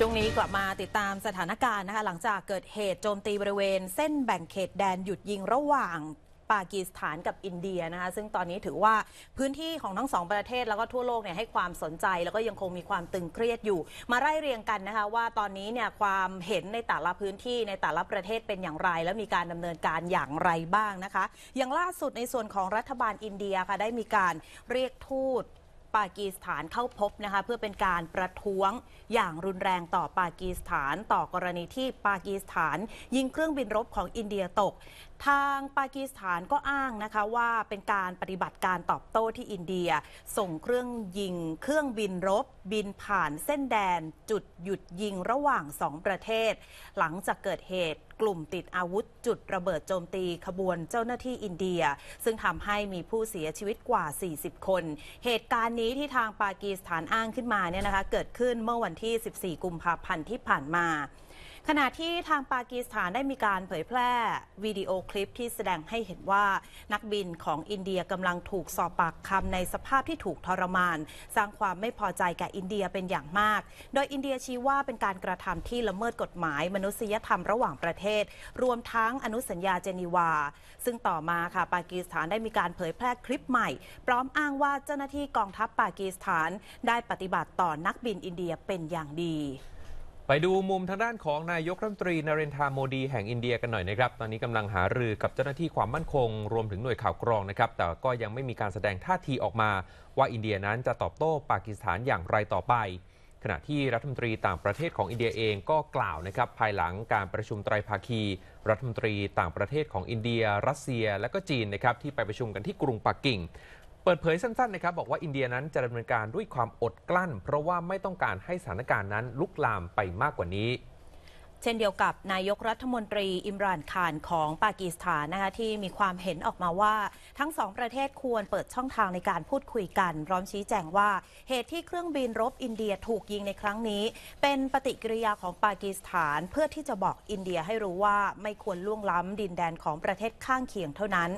ช่วงนี้กลับมาติดตามสถานการณ์นะคะหลังจากเกิดเหตุโจมตีบริเวณ เส้นแบ่งเขตแดนหยุดยิงระหว่างปากีสถานกับอินเดียนะคะซึ่งตอนนี้ถือว่าพื้นที่ของทั้งสองประเทศแล้วก็ทั่วโลกเนี่ยให้ความสนใจ แล้วก็ยังคงมีความตึงเครียดอยู่ มาไล่เรียงกันนะคะว่าตอนนี้เนี่ยความเห็นในแต่ละพื้นที่ในแต่ละประเทศเป็นอย่างไร และมีการดำเนินการอย่างไรบ้างนะคะอย่างล่าสุดในส่วนของรัฐบาลอินเดียค่ะได้มีการเรียกทูตปากีสถานเข้าพบนะคะเพื่อเป็นการประท้วงอย่างรุนแรงต่อปากีสถานต่อกรณีที่ปากีสถาน ยิงเครื่องบินรบของอินเดียตกทางปากีสถานก็อ้างนะคะว่าเป็นการปฏิบัติการตอบโต้ที่อินเดีย ส่งเครื่องยิงเครื่องบินรบบินผ่านเส้นแดนจุดหยุดยิงระหว่างสองประเทศ หลังจากเกิดเหตุกลุ่มติดอาวุธ จุดระเบิดโจมตีขบวนเจ้าหน้าที่อินเดีย ซึ่งทำให้มีผู้เสียชีวิตกว่า 40 คน เหตุการณ์นี้ที่ทางปากีสถานอ้างขึ้นมาเนี่ยนะคะเกิดขึ้นเมื่อวันที่ 14กุมภาพันธ์ที่ผ่านมาขณะที่ทางปากีสถานได้มีการเผยแพร่วิดีโอคลิปที่แสดงให้เห็นว่านักบินของอินเดียกำลังถูกสอบปากคำในสภาพที่ถูกทรมาน สร้างความไม่พอใจแก่อินเดียเป็นอย่างมาก โดยอินเดียชี้ว่าเป็นการกระทำที่ละเมิดกฎหมาย มนุษยธรรมระหว่างประเทศ รวมทั้งอนุสัญญาเจนีวา ซึ่งต่อมาค่ะปากีสถานได้มีการเผยแพร่คลิปใหม่ พร้อมอ้างว่าเจ้าหน้าที่กองทัพปากีสถานได้ปฏิบัติต่อนักบินอินเดียเป็นอย่างดีไปดูมุมทางด้านของนายกรัฐมนตรีนเรนทาโมดี แห่งอินเดียกันหน่อยนะครับตอนนี้กำลังหารือกับเจ้าหน้าที่ความมั่นคง รวมถึงหน่วยข่าวกรองนะครับแต่ก็ยังไม่มีการแสดงท่าทีออกมาว่าอินเดียนั้นจะตอบโต้ปากีสถานอย่างไรต่อไป ขณะที่รัฐมนตรีต่างประเทศของอินเดียเองก็กล่าวนะครับภายหลังการประชุมไตรภาคี รัฐมนตรี ต่างประเทศของอินเดีย รัสเซีย และก็จีนนะครับที่ไปประชุมกันที่กรุงปักกิ่งเปิดเผยสั้น ๆ นะครับ บอกว่าอินเดียนั้นจะดำเนินการด้วยความอดกลั้น เพราะว่าไม่ต้องการให้สถานการณ์นั้นลุกลามไปมากกว่านี้ เช่นเดียวกับนายกรัฐมนตรีอิมรานคานของปากีสถานนะคะที่มีความเห็นออกมาว่าทั้งสองประเทศควรเปิดช่องทางในการพูดคุยกัน ร้อมชี้แจงว่าเหตุที่เครื่องบินรบอินเดียถูกยิงในครั้งนี้ เป็นปฏิกิริยาของปากีสถานเพื่อที่จะบอกอินเดียให้รู้ว่าไม่ควรล่วงล้ำดินแดนของประเทศข้างเคียงเท่านั้น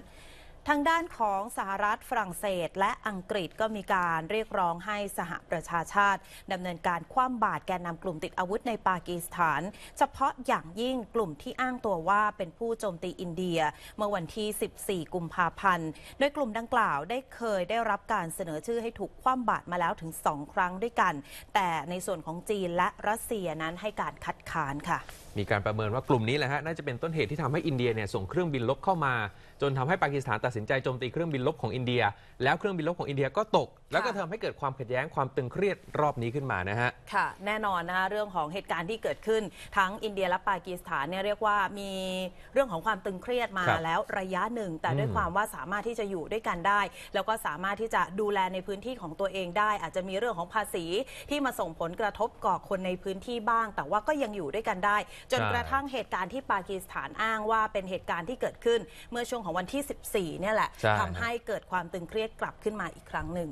ทางด้านของสหรัฐฝรั่งเศส และอังกฤษก็มีการเรียกร้องให้สหประชาชาติดำเนินการคว่ำบาตรแกนนำกลุ่มติดอาวุธในปากีสถาน เฉพาะอย่างยิ่งกลุ่มที่อ้างตัวว่าเป็นผู้โจมตีอินเดียเมื่อวันที่ 14 กุมภาพันธ์โดยกลุ่มดังกล่าวได้เคยได้รับการเสนอชื่อให้ถูกคว่ำบาตรมาแล้วถึง2ครั้งด้วยกัน แต่ในส่วนของจีนและรัสเซียนั้นให้การคัดค้านค่ะ มีการประเมินว่ากลุ่มนี้แหละฮะน่าจะเป็นต้นเหตุที่ทำให้อินเดียเนี่ยส่งเครื่องบินลบเข้ามาจนทำให้ปากีสถานตัดสินสินใจโจมตีเครื่องบินลบของอินเดีย แล้วเครื่องบินลบของอินเดียก็ตก แล้วก็ทำให้เกิดความขัดแย้งความตึงเครียดรอบนี้ขึ้นมานะฮะ ค่ะ แน่นอนนะคะเรื่องของเหตุการณ์ที่เกิดขึ้น ทั้งอินเดียและปากีสถานเนี่ยเรียกว่ามีเรื่องของความตึงเครียดมาแล้วระยะหนึ่ง แต่ด้วยความว่าสามารถที่จะอยู่ด้วยกันได้ แล้วก็สามารถที่จะดูแลในพื้นที่ของตัวเองได้ อาจจะมีเรื่องของภาษีที่มาส่งผลกระทบก่อคนในพื้นที่บ้าง แต่ว่าก็ยังอยู่ด้วยกันได้ จนกระทั่งเหตุการณ์ที่ปากีสถานอ้างว่าเป็นเหตุการณ์ที่เกิดขึ้น เมื่อช่วงของวันที่ 14เนี่ยนี่ยแหละทำให้เกิดความตึงเครียดกลับขึ้นมาอีกครั้งหนึ่ง